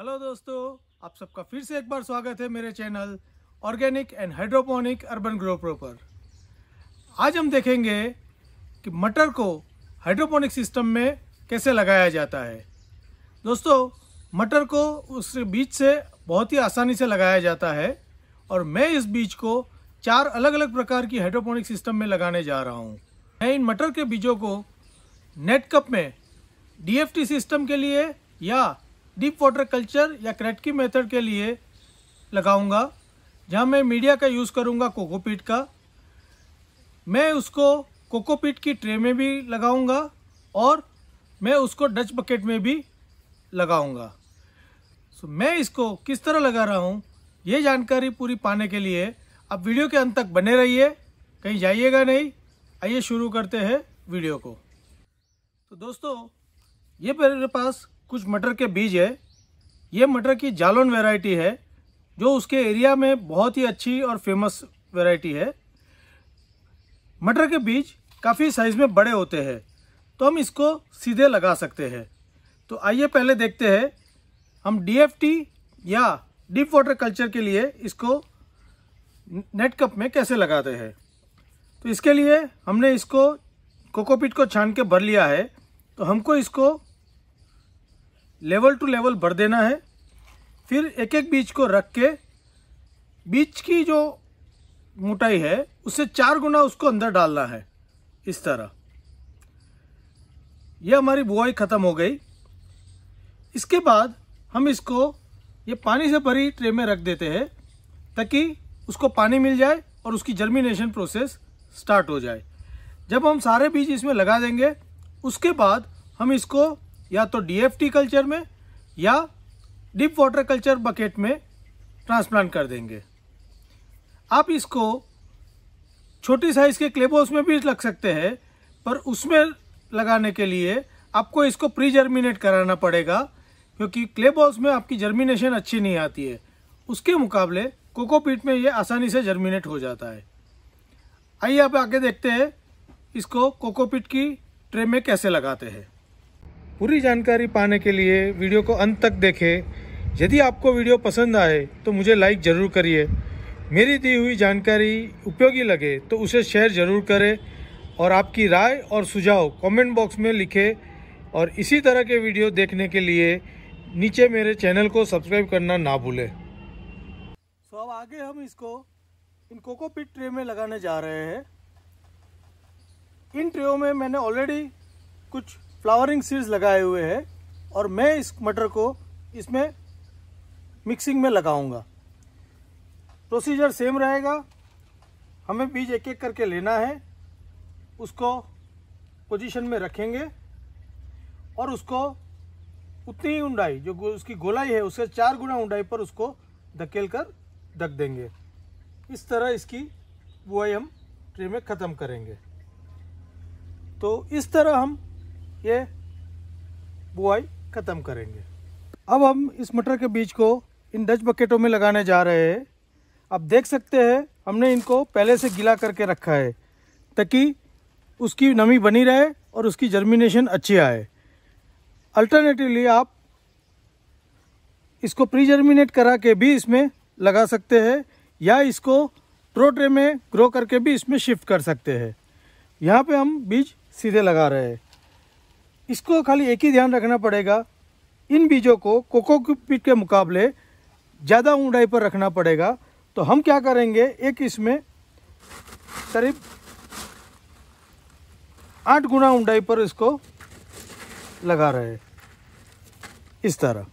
hello दोस्तों आप सबका फिर से एक बार स्वागत है मेरे channel organic and hydroponic urban grow pro पर आज हम देखेंगे कि मटर को हाइड्रोपोनिक सिस्टम में कैसे लगाया जाता है दोस्तों मटर को उस बीज से बहुत ही आसानी से लगाया जाता है और मैं इस बीज को चार अलग अलग प्रकार की हाइड्रोपोनिक सिस्टम में लगाने जा रहा हूँ मैं इन मटर के बीजों को नेट कप में डी सिस्टम के लिए या डीप वाटर कल्चर या क्रेटकी मेथड के लिए लगाऊंगा जहां मैं मीडिया का यूज़ करूंगा कोकोपीट का मैं उसको कोकोपीट की ट्रे में भी लगाऊंगा और मैं उसको डच बकेट में भी लगाऊंगा सो so, मैं इसको किस तरह लगा रहा हूँ ये जानकारी पूरी पाने के लिए आप वीडियो के अंत तक बने रहिए कहीं जाइएगा नहीं आइए शुरू करते हैं वीडियो को तो दोस्तों ये मेरे पास कुछ मटर के बीज है ये मटर की जालौन वैरायटी है जो उसके एरिया में बहुत ही अच्छी और फेमस वैरायटी है मटर के बीज काफ़ी साइज़ में बड़े होते हैं तो हम इसको सीधे लगा सकते हैं तो आइए पहले देखते हैं हम डी या डीप वाटर कल्चर के लिए इसको नेट कप में कैसे लगाते हैं तो इसके लिए हमने इसको कोकोपीट को छान के भर लिया है तो हमको इसको लेवल टू लेवल भर देना है फिर एक एक बीज को रख के बीज की जो मोटाई है उससे चार गुना उसको अंदर डालना है इस तरह यह हमारी बुआई ख़त्म हो गई इसके बाद हम इसको ये पानी से भरी ट्रे में रख देते हैं ताकि उसको पानी मिल जाए और उसकी जर्मिनेशन प्रोसेस स्टार्ट हो जाए जब हम सारे बीज इसमें लगा देंगे उसके बाद हम इसको या तो डीएफटी कल्चर में या डीप वाटर कल्चर बकेट में ट्रांसप्लांट कर देंगे आप इसको छोटी साइज़ के क्लेबोस में भी लग सकते हैं पर उसमें लगाने के लिए आपको इसको प्री जर्मिनेट कराना पड़ेगा क्योंकि क्लेबॉस में आपकी जर्मिनेशन अच्छी नहीं आती है उसके मुकाबले कोकोपीट में ये आसानी से जर्मिनेट हो जाता है आइए आप आगे देखते हैं इसको कोकोपीट की ट्रे में कैसे लगाते हैं पूरी जानकारी पाने के लिए वीडियो को अंत तक देखें यदि आपको वीडियो पसंद आए तो मुझे लाइक ज़रूर करिए मेरी दी हुई जानकारी उपयोगी लगे तो उसे शेयर ज़रूर करें और आपकी राय और सुझाव कमेंट बॉक्स में लिखें और इसी तरह के वीडियो देखने के लिए नीचे मेरे चैनल को सब्सक्राइब करना ना भूलें सो so, अब आगे हम इसको इन कोकोपिट ट्रे में लगाने जा रहे हैं इन ट्रेयों में मैंने ऑलरेडी कुछ फ्लावरिंग सीड्स लगाए हुए हैं और मैं इस मटर को इसमें मिक्सिंग में लगाऊंगा प्रोसीजर सेम रहेगा हमें बीज एक एक करके लेना है उसको पोजीशन में रखेंगे और उसको उतनी ही ऊंडाई जो उसकी गोलाई है उसके चार गुना ऊंडाई पर उसको धकेल कर ढक देंगे इस तरह इसकी बुआई हम ट्रे में ख़त्म करेंगे तो इस तरह हम ये बुआई ख़त्म करेंगे अब हम इस मटर के बीज को इन डच बकेटों में लगाने जा रहे हैं आप देख सकते हैं हमने इनको पहले से गीला करके रखा है ताकि उसकी नमी बनी रहे और उसकी जर्मिनेशन अच्छी आए अल्टरनेटिवली आप इसको प्री जर्मिनेट करा के भी इसमें लगा सकते हैं या इसको प्रोट्रे में ग्रो करके भी इसमें शिफ्ट कर सकते हैं यहाँ पे हम बीज सीधे लगा रहे हैं इसको खाली एक ही ध्यान रखना पड़ेगा इन बीजों को कोको पिट के मुकाबले ज़्यादा ऊंडाई पर रखना पड़ेगा तो हम क्या करेंगे एक इसमें करीब आठ गुना ऊंडाई पर इसको लगा रहे इस तरह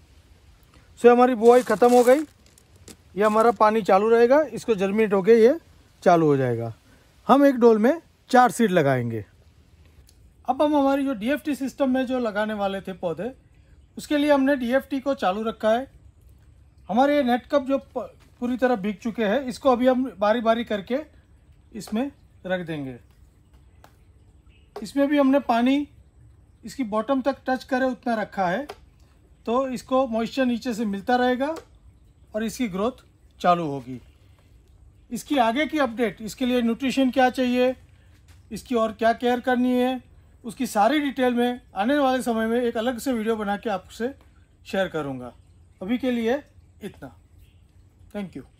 से हमारी बुआई ख़त्म हो गई ये हमारा पानी चालू रहेगा इसको जर्मिनेट होके ये चालू हो जाएगा हम एक डोल में चार सीड लगाएंगे अब हम हमारी जो डी सिस्टम में जो लगाने वाले थे पौधे उसके लिए हमने डी को चालू रखा है हमारे ये नेट कप जो पूरी तरह भीग चुके हैं इसको अभी हम बारी बारी करके इसमें रख देंगे इसमें भी हमने पानी इसकी बॉटम तक टच करे उतना रखा है तो इसको मॉइस्चर नीचे से मिलता रहेगा और इसकी ग्रोथ चालू होगी इसकी आगे की अपडेट इसके लिए न्यूट्रिशन क्या चाहिए इसकी और क्या केयर करनी है उसकी सारी डिटेल में आने वाले समय में एक अलग से वीडियो बना के आपसे शेयर करूँगा अभी के लिए इतना थैंक यू